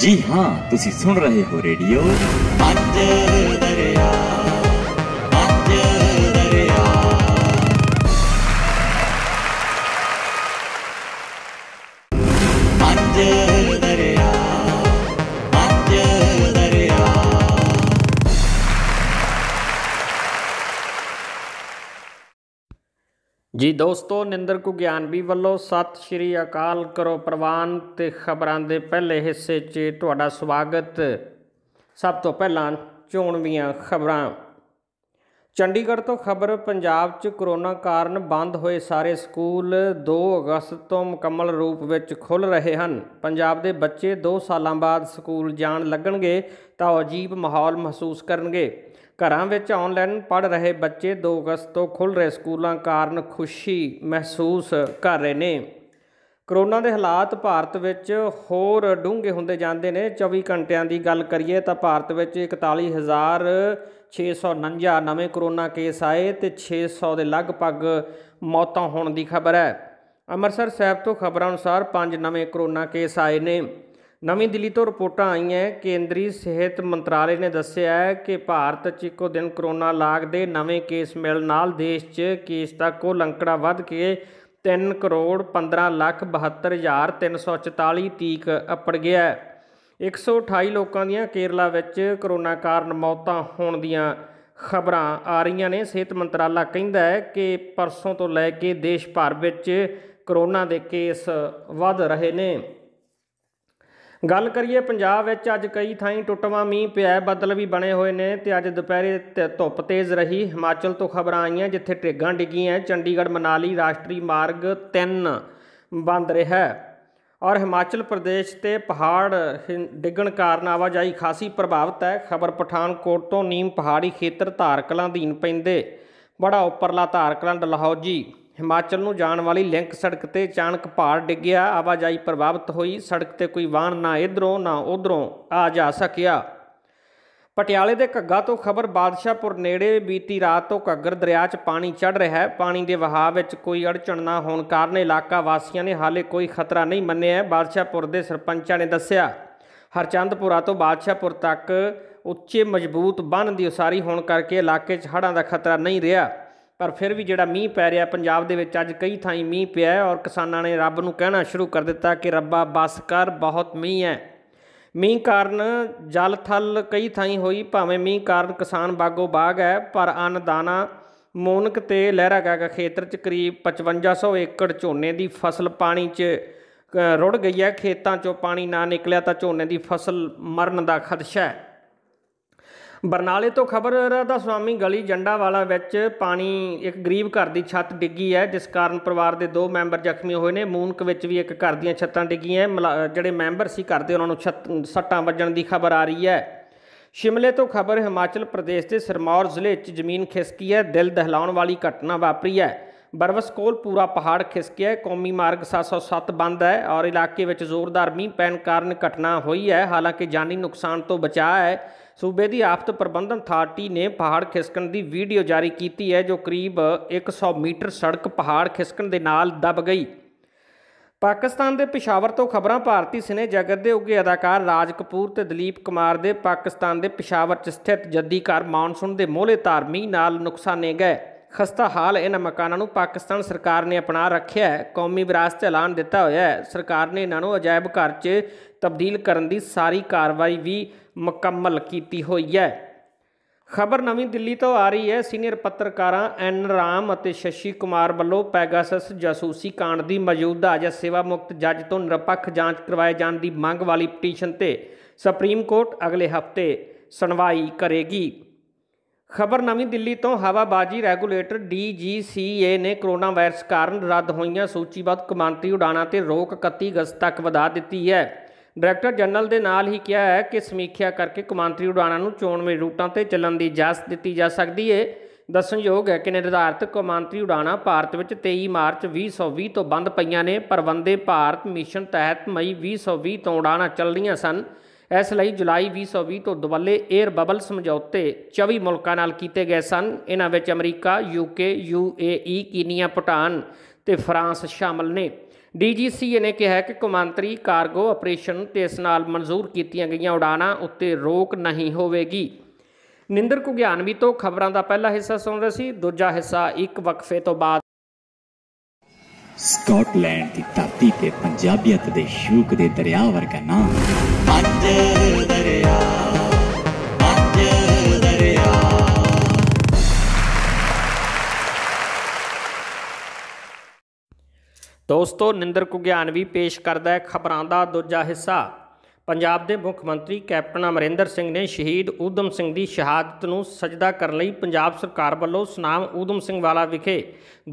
ਜੀ ਹਾਂ ਤੁਸੀਂ ਸੁਣ ਰਹੇ ਹੋ ਰੇਡੀਓ ਬੰਦੇ ਜੀ ਦੋਸਤੋ ਨਿੰਦਰ ਵੀ ਵੱਲੋਂ ਸਤਿ ਸ਼੍ਰੀ ਅਕਾਲ ਕਰੋ ਪ੍ਰਵਾਨ ਤੇ ਖਬਰਾਂ ਦੇ ਪਹਿਲੇ ਹਿੱਸੇ 'ਚ ਤੁਹਾਡਾ ਸਵਾਗਤ ਸਭ ਤੋਂ ਪਹਿਲਾਂ ਚੋਣਵੀਆਂ ਖਬਰਾਂ ਚੰਡੀਗੜ੍ਹ ਤੋਂ ਖਬਰ ਪੰਜਾਬ 'ਚ ਕਰੋਨਾ ਕਾਰਨ ਬੰਦ ਹੋਏ ਸਾਰੇ ਸਕੂਲ 2 ਅਗਸਤ ਤੋਂ ਮੁਕੰਮਲ ਰੂਪ ਵਿੱਚ ਖੁੱਲ ਰਹੇ ਹਨ ਪੰਜਾਬ ਦੇ ਬੱਚੇ 2 ਸਾਲਾਂ ਬਾਅਦ ਸਕੂਲ ਜਾਣ ਲੱਗਣਗੇ ਤਾਂ ਅਜੀਬ ਮਾਹੌਲ ਮਹਿਸੂਸ ਕਰਨਗੇ ਘਰਾਂ ਵਿੱਚ ਆਨਲਾਈਨ ਪੜ ਰਹੇ ਬੱਚੇ 2 ਅਗਸਤ ਤੋਂ ਖੁੱਲ ਰਹੇ ਸਕੂਲਾਂ ਕਾਰਨ ਖੁਸ਼ੀ ਮਹਿਸੂਸ ਕਰ ਰਹੇ ਨੇ ਕਰੋਨਾ ਦੇ ਹਾਲਾਤ ਭਾਰਤ ਵਿੱਚ ਹੋਰ ਡੂੰਘੇ ਹੁੰਦੇ ਜਾਂਦੇ ਨੇ 24 ਘੰਟਿਆਂ ਦੀ ਗੱਲ ਕਰੀਏ ਤਾਂ ਭਾਰਤ ਵਿੱਚ 41649 ਨਵੇਂ ਕਰੋਨਾ ਕੇਸ ਆਏ ਤੇ 600 ਦੇ ਲਗਭਗ ਮੌਤਾਂ ਹੋਣ ਦੀ ਖਬਰ ਹੈ ਅੰਮ੍ਰਿਤਸਰ ਸਾਹਿਬ ਤੋਂ ਖਬਰਾਂ ਅਨੁਸਾਰ 5 ਨਵੇਂ ਕਰੋਨਾ ਕੇਸ ਆਏ ਨੇ ਨਵੀਂ ਦਿੱਲੀ ਤੋਂ ਰਿਪੋਰਟਾਂ ਆਈਆਂ ਕੇਂਦਰੀ ਸਿਹਤ ਮੰਤਰਾਲੇ ਨੇ ਦੱਸਿਆ ਹੈ ਕਿ ਭਾਰਤ 'ਚ ਇੱਕੋ ਦਿਨ ਕਰੋਨਾ ਲਾਗ ਦੇ ਨਵੇਂ ਕੇਸ ਮਿਲਣ ਨਾਲ ਦੇਸ਼ 'ਚ ਕੇਸ ਦਾ ਕੁੱਲ ਅੰਕੜਾ ਵੱਧ ਕੇ 3 ਕਰੋੜ 15 ਲੱਖ 72344 ਤੀਕ ਅੱਪੜ ਗਿਆ 128 ਲੋਕਾਂ ਦੀਆਂ ਕੇਰਲਾ ਵਿੱਚ ਕਰੋਨਾ ਕਾਰਨ ਮੌਤਾਂ ਹੋਣ ਦੀਆਂ ਖਬਰਾਂ ਆ ਰਹੀਆਂ ਨੇ ਸਿਹਤ ਮੰਤਰਾਲਾ ਕਹਿੰਦਾ ਹੈ ਕਿ ਪਰਸੋਂ ਤੋਂ ਲੈ ਕੇ ਦੇਸ਼ ਭਰ ਵਿੱਚ ਕਰੋਨਾ ਦੇ ਕੇਸ ਵੱਧ ਰਹੇ ਨੇ ਗੱਲ ਕਰੀਏ ਪੰਜਾਬ ਵਿੱਚ ਅੱਜ ਕਈ ਥਾਈਂ ਟੁੱਟਵਾ ਮੀਂਹ ਪਿਆ ਬੱਦਲ ਵੀ ਬਣੇ ਹੋਏ ਨੇ ਤੇ ਅੱਜ ਦੁਪਹਿਰੇ ਧੁੱਪ ਤੇਜ਼ ਰਹੀ ਹਿਮਾਚਲ ਤੋਂ ਖਬਰਾਂ ਆਈਆਂ ਜਿੱਥੇ ਟ੍ਰੇਗਾਂ ਡਿੱਗੀਆਂ ਚੰਡੀਗੜ੍ਹ ਮਨਾਲੀ ਰਾਸ਼ਟਰੀ ਮਾਰਗ 3 ਬੰਦ ਰਿਹਾ ਔਰ ਹਿਮਾਚਲ ਪ੍ਰਦੇਸ਼ ਤੇ ਪਹਾੜ ਡਿੱਗਣ ਕਾਰਨ ਆਵਾਜਾਈ ਖਾਸੀ ਪ੍ਰਭਾਵਿਤ ਹੈ ਖਬਰ ਪਠਾਨਕੋਟ ਤੋਂ ਨੀਮ ਪਹਾੜੀ ਖੇਤਰ ਧਾਰਕਲਾਂ ਦੀਨ ਪੈਂਦੇ ਬੜਾ ਉੱਪਰਲਾ ਧਾਰਕਲਾਂ ਡਲਹੌਜੀ ਹਿਮਾਚਲ ਨੂੰ ਜਾਣ ਵਾਲੀ ਲਿੰਕ ਸੜਕ ਤੇ ਅਚਾਨਕ ਪਹਾੜ ਡਿੱਗਿਆ ਆਵਾਜਾਈ ਪ੍ਰਭਾਵਿਤ ਹੋਈ ਸੜਕ ਤੇ ਕੋਈ ਵਾਹਨ ਨਾ ਇਧਰੋਂ ਨਾ ਉਧਰੋਂ ਆ ਜਾ ਸਕਿਆ ਪਟਿਆਲੇ ਦੇ ਘੱਗਾ ਤੋਂ ਖਬਰ ਬਾਦਸ਼ਾਹਪੁਰ ਨੇੜੇ ਬੀਤੀ ਰਾਤ ਤੋਂ ਘੱਗਰ ਦਰਿਆ 'ਚ ਪਾਣੀ ਚੜ ਰਿਹਾ ਹੈ ਪਾਣੀ ਦੇ ਵਹਾਅ ਵਿੱਚ ਕੋਈ ਅੜਚਣ ਨਾ ਹੋਣ ਕਾਰਨ ਇਲਾਕਾ ਵਾਸੀਆਂ ਨੇ ਹਾਲੇ ਕੋਈ ਖਤਰਾ ਨਹੀਂ ਮੰਨਿਆ ਬਾਦਸ਼ਾਹਪੁਰ ਦੇ ਸਰਪੰਚਾਂ ਨੇ ਦੱਸਿਆ ਹਰਚੰਦਪੁਰਾ ਤੋਂ ਬਾਦਸ਼ਾਹਪੁਰ ਤੱਕ ਉੱਚੇ ਮਜ਼ਬੂਤ ਬੰਨ ਦੀ ਉਸਾਰੀ ਹੋਣ ਕਰਕੇ ਇਲਾਕੇ 'ਚ ਹੜ੍ਹਾਂ ਦਾ ਖਤਰਾ ਨਹੀਂ ਰਿਹਾ ਪਰ ਫਿਰ ਵੀ ਜਿਹੜਾ ਮੀਂਹ ਪੈ ਰਿਹਾ ਪੰਜਾਬ ਦੇ ਵਿੱਚ ਅੱਜ ਕਈ ਥਾਈਂ ਮੀਂਹ ਪਿਆ ਔਰ ਕਿਸਾਨਾਂ ਨੇ ਰੱਬ ਨੂੰ ਕਹਿਣਾ ਸ਼ੁਰੂ ਕਰ ਦਿੱਤਾ ਕਿ ਰੱਬਾ ਬਸ ਕਰ ਬਹੁਤ ਮੀਂਹ ਹੈ ਮੀਂਹ ਕਾਰਨ ਜਲ ਥਲ ਕਈ ਥਾਈਂ ਹੋਈ ਭਾਵੇਂ ਮੀਂਹ ਕਾਰਨ ਕਿਸਾਨ ਬਾਗੋ ਬਾਗ ਹੈ ਪਰ ਦਾਣਾ ਮੋਨਕ ਤੇ ਲਹਿਰਾ ਲਹਿਰਾਗਾਗਾ ਖੇਤਰ 'ਚ ਕਰੀਬ 5500 ਏਕੜ ਝੋਨੇ ਦੀ ਫਸਲ ਪਾਣੀ 'ਚ ਰੁੜ ਗਈ ਹੈ ਖੇਤਾਂ 'ਚੋਂ ਪਾਣੀ ਨਾ ਨਿਕਲਿਆ ਤਾਂ ਝੋਨੇ ਦੀ ਫਸਲ ਮਰਨ ਦਾ ਖਦਸ਼ਾ ਹੈ ਬਰਨਾਲੇ ਤੋਂ ਖਬਰ ਦਾ ਸੁਆਮੀ ਗਲੀ ਜੰਡਾ ਵਾਲਾ ਵਿੱਚ ਪਾਣੀ ਇੱਕ ਗਰੀਬ ਘਰ ਦੀ ਛੱਤ ਡਿੱਗੀ ਹੈ ਜਿਸ ਕਾਰਨ ਪਰਿਵਾਰ ਦੇ ਦੋ ਮੈਂਬਰ ਜ਼ਖਮੀ ਹੋਏ ਨੇ ਮੂਨਕ ਵਿੱਚ ਵੀ ਇੱਕ ਘਰ ਦੀਆਂ ਛੱਤਾਂ ਡਿੱਗੀਆਂ ਜਿਹੜੇ ਮੈਂਬਰ ਸੀ ਘਰ ਦੇ ਉਹਨਾਂ ਨੂੰ ਸੱਟਾਂ ਵੱਜਣ ਦੀ ਖਬਰ ਆ ਰਹੀ ਹੈ ਸ਼ਿਮਲੇ ਤੋਂ ਖਬਰ ਹਿਮਾਚਲ ਪ੍ਰਦੇਸ਼ ਦੇ ਸਰਮੌਰ ਜ਼ਿਲ੍ਹੇ 'ਚ ਜ਼ਮੀਨ ਖਿਸਕੀ ਹੈ ਦਿਲ ਦਹਿਲਾਉਣ ਵਾਲੀ ਘਟਨਾ ਵਾਪਰੀ ਹੈ ਬਰਵਸ ਕੋਲ ਪੂਰਾ ਪਹਾੜ ਖਿਸਕਿਆ ਕੌਮੀ ਮਾਰਗ 707 ਬੰਦ ਹੈ ਔਰ ਇਲਾਕੇ ਵਿੱਚ ਜ਼ੋਰਦਾਰ ਮੀਂਹ ਪੈਣ ਕਾਰਨ ਘਟਨਾ ਹੋਈ ਹੈ ਹਾਲਾਂਕਿ ਜਾਨੀ ਨੁਕਸਾਨ ਤੋਂ ਬਚਾ ਹੈ ਸੂਬੇ ਦੀ ਆਫਤ ਪ੍ਰਬੰਧਨ ਅਥਾਰਟੀ ਨੇ ਪਹਾੜ ਖਿਸਕਣ ਦੀ ਵੀਡੀਓ ਜਾਰੀ ਕੀਤੀ ਹੈ ਜੋ ਕਰੀਬ 100 ਮੀਟਰ ਸੜਕ ਪਹਾੜ ਖਿਸਕਣ ਦੇ ਨਾਲ ਦਬ ਗਈ ਪਾਕਿਸਤਾਨ ਦੇ ਪਿਸ਼ਾਵਰ ਤੋਂ ਖਬਰਾਂ ਭਾਰਤੀ ਸਿਨੇ ਜਗਤ ਦੇ ਉੱਗੇ ਅਦਾਕਾਰ ਰਾਜ ਕਪੂਰ ਤੇ ਦਲੀਪ ਕੁਮਾਰ ਦੇ ਪਾਕਿਸਤਾਨ ਦੇ ਪਿਸ਼ਾਵਰ 'ਚ ਸਥਿਤ ਜੱਦੀ ਘਰ ਮੌਨਸੂਨ ਦੇ ਮੋਹਲੇ ਧਾਰਮੀ ਨਾਲ ਨੁਕਸਾਨੇ ਗਏ ਖਸਤਾ ਹਾਲ ਇਹਨਾਂ ਮਕਾਨਾਂ ਨੂੰ ਪਾਕਿਸਤਾਨ ਸਰਕਾਰ ਨੇ ਅਪਣਾ ਰੱਖਿਆ ਹੈ ਕੌਮੀ ਵਿਰਾਸਤ ਐਲਾਨ ਦਿੱਤਾ ਹੋਇਆ ਹੈ ਸਰਕਾਰ ਨੇ ਇਹਨਾਂ ਨੂੰ ਅਜਾਇਬ ਘਰ 'ਚ ਤਬਦੀਲ ਕਰਨ ਦੀ ਸਾਰੀ ਕਾਰਵਾਈ ਵੀ ਮੁਕੰਮਲ ਕੀਤੀ ਹੋਈ ਹੈ ਖਬਰ ਨਵੀਂ ਦਿੱਲੀ ਤੋਂ ਆ ਰਹੀ ਹੈ ਸੀਨੀਅਰ ਪੱਤਰਕਾਰਾਂ ਐਨ ਰਾਮ ਅਤੇ ਸ਼ਸ਼ੀ ਕੁਮਾਰ ਵੱਲੋਂ ਪੈਗਾਸਸ ਜਾਸੂਸੀ ਕਾਂਡ ਦੀ ਮੌਜੂਦਾ ਜਾਂ ਸੇਵਾ ਮੁਕਤ ਜੱਜ ਤੋਂ ਨਿਰਪੱਖ ਜਾਂਚ ਕਰਵਾਏ ਜਾਣ ਦੀ ਮੰਗ ਵਾਲੀ ਪਟੀਸ਼ਨ ਤੇ ਸੁਪਰੀਮ ਕੋਰਟ ਅਗਲੇ ਹਫਤੇ ਸੁਣਵਾਈ ਕਰੇਗੀ ਖਬਰ ਨਵੀਂ ਦਿੱਲੀ ਤੋਂ ਹਵਾਬਾਜੀ ਰੈਗੂਲੇਟਰ ਡੀਜੀਸੀਏ ਨੇ ਕੋਰੋਨਾ ਵਾਇਰਸ ਕਾਰਨ ਰੱਦ ਹੋਈਆਂ ਸੂਚੀਬੱਧ ਕਮਾਂਤਰੀ ਉਡਾਣਾਂ ਤੇ ਰੋਕ 31 ਅਗਸਤ ਤੱਕ ਵਧਾ ਦਿੱਤੀ ਹੈ ਡਾਇਰੈਕਟਰ ਜਨਰਲ ਦੇ ਨਾਲ ਹੀ ਕਿਹਾ ਹੈ ਕਿ ਸਮੀਖਿਆ ਕਰਕੇ ਕਮਾਂਤਰੀ ਉਡਾਣਾਂ ਨੂੰ ਚੋਣਵੇਂ ਰੂਟਾਂ ਤੇ ਚੱਲਣ ਦੀ ਇਜਾਜ਼ਤ ਦਿੱਤੀ ਜਾ ਸਕਦੀ ਹੈ ਦੱਸਣਯੋਗ ਹੈ ਕਿ ਨਿਰਧਾਰਤ ਕਮਾਂਤਰੀ ਉਡਾਣਾਂ ਭਾਰਤ ਵਿੱਚ 23 ਮਾਰਚ 2020 ਤੋਂ ਬੰਦ ਪਈਆਂ ਨੇ ਪਰ ਵੰਦੇ ਭਾਰਤ ਮਿਸ਼ਨ ਤਹਿਤ ਮਈ 2020 ਤੋਂ ਉਡਾਣਾਂ ਚੱਲ ਰਹੀਆਂ ਸਨ ਇਸ ਲਈ ਜੁਲਾਈ 2020 ਤੋਂ ਦਵੱਲੇ 에ਅਰ ਬਬਲ ਸਮਝੌਤੇ 24 ਮੁਲਕਾਂ ਨਾਲ ਕੀਤੇ ਗਏ ਸਨ ਇਹਨਾਂ ਵਿੱਚ America UK UAE Kenya Bhutan ਤੇ ਫਰਾਂਸ ਸ਼ਾਮਲ ਨੇ ਡੀਜੀਸੀ ਨੇ ਕਿਹਾ ਕਿ ਕਮਾਂਤਰੀ ਕਾਰਗੋ ਆਪਰੇਸ਼ਨ ਤੇ ਇਸ ਨਾਲ ਮਨਜ਼ੂਰ ਕੀਤੀਆਂ ਗਈਆਂ ਉਡਾਣਾਂ ਉੱਤੇ ਰੋਕ ਨਹੀਂ ਹੋਵੇਗੀ ਨਿੰਦਰ ਵੀ ਤੋਂ ਖਬਰਾਂ ਦਾ ਪਹਿਲਾ ਹਿੱਸਾ ਸੁਣ ਰਹੇ ਸੀ ਦੂਜਾ ਹਿੱਸਾ ਇੱਕ ਵਕਫੇ ਤੋਂ ਬਾਅਦ ਸਕਾਟਲੈਂਡ ਦੀ ਧਰਤੀ ਤੇ ਪੰਜਾਬੀਅਤ ਦੇ ਸ਼ੂਕ ਦੇ ਦਰਿਆ ਵਰਗਾ ਨਾਮ ਦੋਸਤੋ ਨਿੰਦਰ ਵੀ ਪੇਸ਼ ਕਰਦਾ ਹੈ ਖਬਰਾਂ ਦਾ ਦੂਜਾ ਹਿੱਸਾ ਪੰਜਾਬ ਦੇ ਮੁੱਖ ਮੰਤਰੀ ਕੈਪਟਨ ਅਮਰਿੰਦਰ ਸਿੰਘ ਨੇ ਸ਼ਹੀਦ ਊਧਮ ਸਿੰਘ ਦੀ ਸ਼ਹਾਦਤ ਨੂੰ ਸਜਦਾ ਕਰਨ ਲਈ ਪੰਜਾਬ ਸਰਕਾਰ ਵੱਲੋਂ ਸੁਨਾਮ ਊਧਮ ਸਿੰਘ ਵਾਲਾ ਵਿਖੇ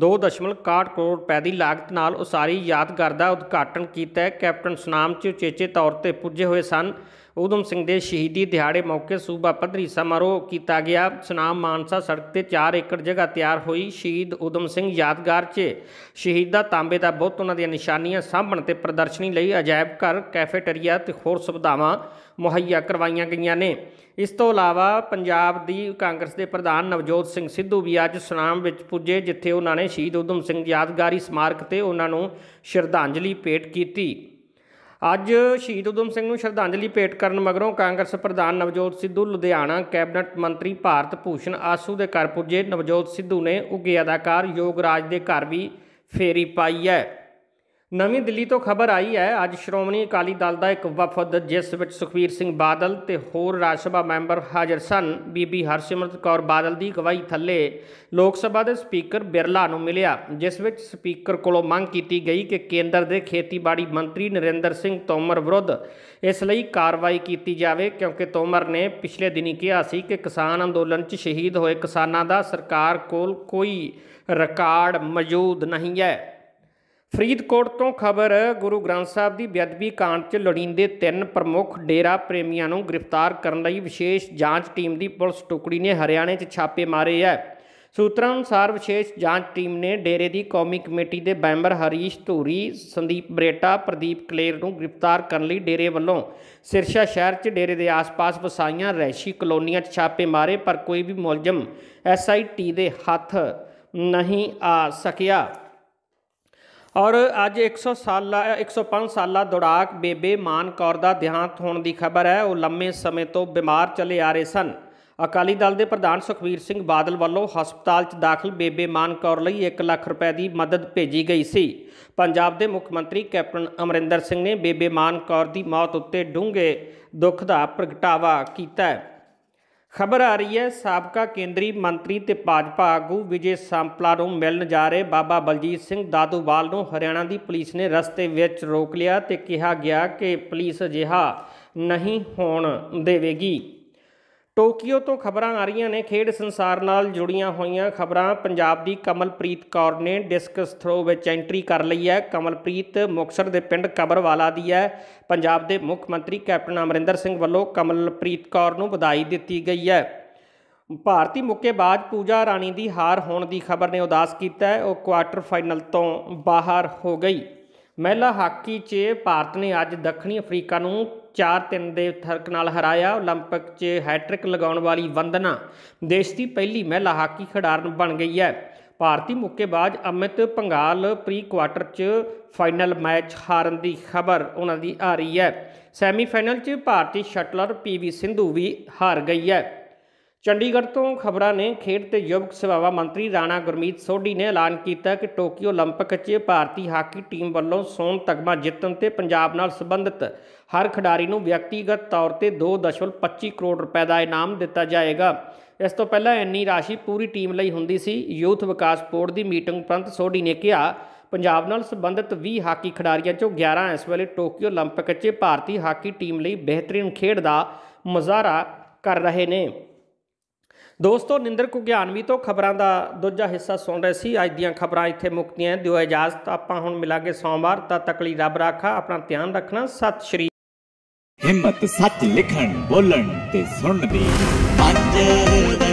2.61 ਕਰੋੜ ਰੁਪਏ ਦੀ ਲਾਗਤ ਨਾਲ ਉਸਾਰੀ ਯਾਦਗਾਰ ਦਾ ਉਦਘਾਟਨ ਕੀਤਾ ਹੈ ਕੈਪਟਨ ਸੁਨਾਮ ਚ ਉਚੇਚੇ ਤੌਰ ਤੇ ਪੁੱਜੇ ਹੋਏ ਸਨ ਉਦਮ ਸਿੰਘ ਦੇ ਸ਼ਹੀਦੀ ਦਿਹਾੜੇ ਮੌਕੇ ਸੂਬਾ ਪੱਧਰੀ ਸਮਾਰੋਹ ਕੀਤਾ ਗਿਆ ਸੁਨਾਮ ਮਾਨਸਾ ਸੜਕ ਤੇ 4 ਏਕੜ ਜਗ੍ਹਾ ਤਿਆਰ ਹੋਈ ਸ਼ਹੀਦ ਉਦਮ ਸਿੰਘ ਯਾਦਗਾਰ 'ਚ ਸ਼ਹੀਦਾ ਤਾਂਬੇ ਦਾ ਬੁੱਤ ਉਹਨਾਂ ਦੀਆਂ ਨਿਸ਼ਾਨੀਆਂ ਸਾਂਭਣ ਤੇ ਪ੍ਰਦਰਸ਼ਨੀ ਲਈ ਅਜਾਇਬ ਘਰ ਕੈਫੇਟਰੀਆ ਤੇ ਹੋਰ ਸੁਵਿਧਾਵਾਂ ਮੁਹੱਈਆ ਕਰਵਾਈਆਂ ਗਈਆਂ ਨੇ ਇਸ ਤੋਂ ਇਲਾਵਾ ਪੰਜਾਬ ਦੀ ਕਾਂਗਰਸ ਦੇ ਪ੍ਰਧਾਨ ਨਵਜੋਤ ਸਿੰਘ ਸਿੱਧੂ ਵੀ ਅੱਜ ਸੁਨਾਮ ਵਿੱਚ ਪੁੱਜੇ ਜਿੱਥੇ ਉਹਨਾਂ ਨੇ ਸ਼ਹੀਦ ਉਦਮ ਸਿੰਘ ਯਾਦਗਾਰੀ ਸਮਾਰਕ ਤੇ ਉਹਨਾਂ ਨੂੰ ਸ਼ਰਧਾਂਜਲੀ ਭੇਟ ਕੀਤੀ ਅੱਜ ਸ਼ਹੀਦ ਉਦਮ ਸਿੰਘ ਨੂੰ ਸ਼ਰਧਾਂਜਲੀ ਭੇਟ ਕਰਨ ਮਗਰੋਂ ਕਾਂਗਰਸ ਪ੍ਰਧਾਨ ਨਵਜੋਤ ਸਿੱਧੂ ਲੁਧਿਆਣਾ ਕੈਬਨਟ ਮੰਤਰੀ ਭਾਰਤ ਭੂਸ਼ਣ ਆਸੂ ਦੇ ਘਰ ਪੁੱਜੇ ਨਵਜੋਤ ਸਿੱਧੂ ਨੇ ਉਗੇ ਅਦਾਕਾਰ ਯੋਗਰਾਜ ਦੇ ਘਰ ਵੀ ਫੇਰੀ ਪਾਈ ਹੈ ਨਵੀਂ ਦਿੱਲੀ ਤੋਂ ਖਬਰ ਆਈ ਹੈ ਅੱਜ ਸ਼੍ਰੋਮਣੀ ਅਕਾਲੀ ਦਲ ਦਾ ਇੱਕ ਵਫਦ ਜਿਸ ਵਿੱਚ ਸੁਖਵੀਰ ਸਿੰਘ ਬਾਦਲ ਤੇ ਹੋਰ ਰਾਜ ਸਭਾ ਮੈਂਬਰ ਹਾਜ਼ਰ ਸਨ ਬੀਬੀ ਹਰਸਿਮਰਤ ਕੌਰ ਬਾਦਲ ਦੀ ਗਵਾਹੀ ਥੱਲੇ ਲੋਕ ਸਭਾ ਦੇ ਸਪੀਕਰ ਬਿਰਲਾ ਨੂੰ ਮਿਲਿਆ ਜਿਸ ਵਿੱਚ ਸਪੀਕਰ ਕੋਲੋਂ ਮੰਗ ਕੀਤੀ ਗਈ ਕਿ ਕੇਂਦਰ ਦੇ ਖੇਤੀਬਾੜੀ ਮੰਤਰੀ ਨਰਿੰਦਰ ਸਿੰਘ ਤੋਮਰ ਵਿਰੁੱਧ ਇਸ ਲਈ ਕਾਰਵਾਈ ਕੀਤੀ ਜਾਵੇ ਕਿਉਂਕਿ ਤੋਮਰ ਨੇ ਪਿਛਲੇ ਦਿਨੀ ਕਿਹਾ ਸੀ ਕਿ ਕਿਸਾਨ ਅੰਦੋਲਨ 'ਚ ਸ਼ਹੀਦ ਹੋਏ ਕਿਸਾਨਾਂ ਦਾ ਸਰਕਾਰ ਕੋਲ ਕੋਈ ਰਿਕਾਰਡ ਮੌਜੂਦ ਨਹੀਂ ਹੈ ਫਰੀਦਕੋਟ ਤੋਂ ਖਬਰ ਗੁਰੂ ਗ੍ਰੰਥ ਸਾਹਿਬ ਦੀ ਬੇਅਦਬੀ ਕਾਂਡ 'ਚ ਲੜਿੰਦੇ ਤਿੰਨ ਪ੍ਰਮੁੱਖ ਡੇਰਾ ਪ੍ਰੇਮੀਆਂ ਨੂੰ ਗ੍ਰਿਫਤਾਰ ਕਰਨ ਲਈ ਵਿਸ਼ੇਸ਼ ਜਾਂਚ ਟੀਮ ਦੀ ਪੁਲਿਸ ਟੁਕੜੀ ਨੇ ਹਰਿਆਣੇ 'ਚ ਛਾਪੇ ਮਾਰੇ ਆ ਸੂਤਰਾਂ ਅਨੁਸਾਰ ਵਿਸ਼ੇਸ਼ ਜਾਂਚ ਟੀਮ ਨੇ ਡੇਰੇ ਦੀ ਕੌਮੀ ਕਮੇਟੀ ਦੇ ਮੈਂਬਰ ਹਰੀਸ਼ ਧੂਰੀ ਸੰਦੀਪ ਬਰੇਟਾ ਪ੍ਰਦੀਪ ਕਲੇਰ ਨੂੰ ਗ੍ਰਿਫਤਾਰ ਕਰਨ ਲਈ ਡੇਰੇ ਵੱਲੋਂ ਸਿਰਸ਼ਾ ਸ਼ਹਿਰ 'ਚ ਡੇਰੇ ਦੇ ਆਸ-ਪਾਸ ਵਸਾਈਆਂ ਰੈਸ਼ੀ ਕਲੋਨੀਆਂ 'ਚ ਛਾਪੇ ਮਾਰੇ ਪਰ ਕੋਈ ਵੀ ਮੁਲਜ਼ਮ ਐਸਆਈਟੀ ਦੇ ਹੱਥ ਨਹੀਂ ਆ ਸਕਿਆ ਔਰ ਅੱਜ 100 ਸਾਲਾ 105 ਸਾਲਾ ਦੌੜਾਕ ਬੇਬੇ ਮਾਨ ਕੌਰ ਦਾ ਦਿਹਾਂਤ ਹੋਣ ਦੀ ਖਬਰ ਹੈ ਉਹ ਲੰਮੇ ਸਮੇਂ ਤੋਂ ਬਿਮਾਰ ਚੱਲੇ ਆ ਰਹੇ ਸਨ ਅਕਾਲੀ ਦਲ ਦੇ ਪ੍ਰਧਾਨ ਸੁਖਵੀਰ ਸਿੰਘ ਬਾਦਲ ਵੱਲੋਂ ਹਸਪਤਾਲ 'ਚ ਦਾਖਲ ਬੇਬੇ ਮਾਨ ਕੌਰ ਲਈ 1 ਲੱਖ ਰੁਪਏ ਦੀ ਮਦਦ ਭੇਜੀ ਗਈ ਸੀ ਪੰਜਾਬ ਦੇ ਮੁੱਖ ਮੰਤਰੀ ਕੈਪਟਨ ਅਮਰਿੰਦਰ ਸਿੰਘ ਨੇ ਬੇਬੇ ਮਾਨ ਕੌਰ ਦੀ ਮੌਤ ਉੱਤੇ ਡੂੰਘੇ ਦੁੱਖ ਦਾ ਪ੍ਰਗਟਾਵਾ ਕੀਤਾ ਹੈ ਖਬਰ ਆ ਰਹੀ ਹੈ ਸਾਬਕਾ ਕੇਂਦਰੀ ਮੰਤਰੀ ਤੇ ਭਾਜਪਾ ਆਗੂ ਵਿਜੇ ਸੰਪਲਾ ਨੂੰ ਮਿਲਣ ਜਾ ਰਹੇ ਬਾਬਾ ਬਲਜੀਤ ਸਿੰਘ ਦਾਦੂਵਾਲ ਨੂੰ ਹਰਿਆਣਾ ਦੀ ਪੁਲਿਸ ਨੇ ਰਸਤੇ ਵਿੱਚ ਰੋਕ ਲਿਆ ਤੇ ਕਿਹਾ ਗਿਆ ਕਿ ਪੁਲਿਸ ਅਜਿਹਾ ਨਹੀਂ ਹੋਣ ਦੇਵੇਗੀ ਟੋਕੀਓ ਤੋਂ ਖਬਰਾਂ ਆ ਰਹੀਆਂ ਨੇ ਖੇਡ ਸੰਸਾਰ ਨਾਲ ਜੁੜੀਆਂ ਹੋਈਆਂ ਖਬਰਾਂ ਪੰਜਾਬ ਦੀ ਕਮਲਪ੍ਰੀਤ ਕੌਰ ਨੇ ਡਿਸਕਸ ਥਰੋ ਵਿੱਚ ਐਂਟਰੀ ਕਰ ਲਈ ਹੈ ਕਮਲਪ੍ਰੀਤ ਮੁਕਸਰ ਦੇ ਪਿੰਡ ਕਬਰਵਾਲਾ ਦੀ ਹੈ ਪੰਜਾਬ ਦੇ ਮੁੱਖ ਮੰਤਰੀ ਕੈਪਟਨ ਅਮਰਿੰਦਰ ਸਿੰਘ ਵੱਲੋਂ ਕਮਲਪ੍ਰੀਤ ਕੌਰ ਨੂੰ ਵਧਾਈ ਦਿੱਤੀ ਗਈ ਹੈ ਭਾਰਤੀ ਮੁੱਕੇਬਾਜ਼ ਪੂਜਾ ਰਾਣੀ ਦੀ ਹਾਰ ਹੋਣ ਦੀ ਖਬਰ ਨੇ ਉਦਾਸ ਕੀਤਾ ਹੈ ਉਹ ਕੁਆਟਰ ਫਾਈਨਲ ਤੋਂ ਬਾਹਰ ਹੋ ਗਈ ਮਹਿਲਾ ਹਾਕੀ 'ਚ ਭਾਰਤ ਨੇ ਅੱਜ ਦੱਖਣੀ ਅਫਰੀਕਾ ਨੂੰ 4-3 ਦੇ ਥਰਕ ਨਾਲ ਹਰਾਇਆ 올림픽 'ਚ ਹੈਟ੍ਰਿਕ ਲਗਾਉਣ ਵਾਲੀ ਵੰਦਨਾ ਦੇਸ਼ ਦੀ ਪਹਿਲੀ ਮਹਿਲਾ ਹਾਕੀ ਖਿਡਾਰਨ ਬਣ ਗਈ ਹੈ ਭਾਰਤੀ ਮੁੱਕੇਬਾਜ਼ ਅਮਿਤ ਪੰਗਾਲ ਪ੍ਰੀ ਕੁਆਟਰ 'ਚ ਫਾਈਨਲ ਮੈਚ ਹਾਰਨ ਦੀ ਖਬਰ ਉਹਨਾਂ ਦੀ ਆ ਰਹੀ ਹੈ ਸੈਮੀਫਾਈਨਲ 'ਚ ਭਾਰਤੀ ਸ਼ਟਲਰ ਪੀਵੀ ਸਿੰਧੂ ਵੀ ਹਾਰ ਗਈ ਹੈ ਚੰਡੀਗੜ੍ਹ ਤੋਂ ਖਬਰਾਂ ਨੇ ਖੇਡ ਤੇ ਯੁਵਕ ਸੇਵਾਵਾਂ ਮੰਤਰੀ ਰਾਣਾ ਗੁਰਮੀਤ ਸੋਢੀ ਨੇ ਐਲਾਨ ਕੀਤਾ ਕਿ ਟੋਕੀਓ 올림픽 'ਚ ਭਾਰਤੀ ਹਾਕੀ ਟੀਮ ਵੱਲੋਂ ਸੋਨ ਤਗਮਾ ਜਿੱਤਣ ਤੇ ਪੰਜਾਬ ਨਾਲ ਸੰਬੰਧਿਤ ਹਰ ਖਿਡਾਰੀ ਨੂੰ ਵਿਅਕਤੀਗਤ ਤੌਰ ਤੇ 2.25 ਕਰੋੜ ਰੁਪਏ ਦਾ ਇਨਾਮ ਦਿੱਤਾ ਜਾਏਗਾ ਇਸ ਤੋਂ ਪਹਿਲਾਂ ਇੰਨੀ ਰਾਸ਼ੀ ਪੂਰੀ ਟੀਮ ਲਈ ਹੁੰਦੀ ਸੀ ਯੂਥ ਵਿਕਾਸ ਬੋਰਡ ਦੀ ਮੀਟਿੰਗ ਪ੍ਰੰਤ ਸੋਢੀ ਨੇ ਕਿਹਾ ਪੰਜਾਬ ਨਾਲ ਸੰਬੰਧਿਤ 20 ਹਾਕੀ ਖਿਡਾਰੀਆਂ ਚੋਂ 11 ਇਸ ਵੇਲੇ ਟੋਕੀਓ 올림픽 'ਚ ਭਾਰਤੀ ਹਾਕੀ ਟੀਮ ਲਈ ਬਿਹਤਰੀਨ ਖੇਡ ਦਾ ਮਜ਼ਾਰਾ ਕਰ ਰਹੇ ਨੇ ਦੋਸਤੋ ਨਿੰਦਰ ਕੁਗਿਆਨਵੀ ਤੋਂ ਖਬਰਾਂ ਦਾ ਦੂਜਾ ਹਿੱਸਾ ਸੁਣ ਰਹੇ ਸੀ ਅੱਜ ਦੀਆਂ ਖਬਰਾਂ ਇੱਥੇ ਮੁਕਤੀਆਂ ਦਿਓ ਇਜਾਜ਼ਤ ਆਪਾਂ ਹੁਣ ਮਿਲਾਂਗੇ ਸੋਮਵਾਰ ਤਾਂ ਤਕਲੀ ਰੱਬ ਰਾਖਾ ਆਪਣਾ ਧਿਆਨ ਰੱਖਣਾ ਸਤਿ ਸ਼੍ਰੀ ਹਿੰਮਤ ਸੱਚ ਲਿਖਣ ਬੋਲਣ ਤੇ ਸੁਣਨ ਦੀ ਪੰਜ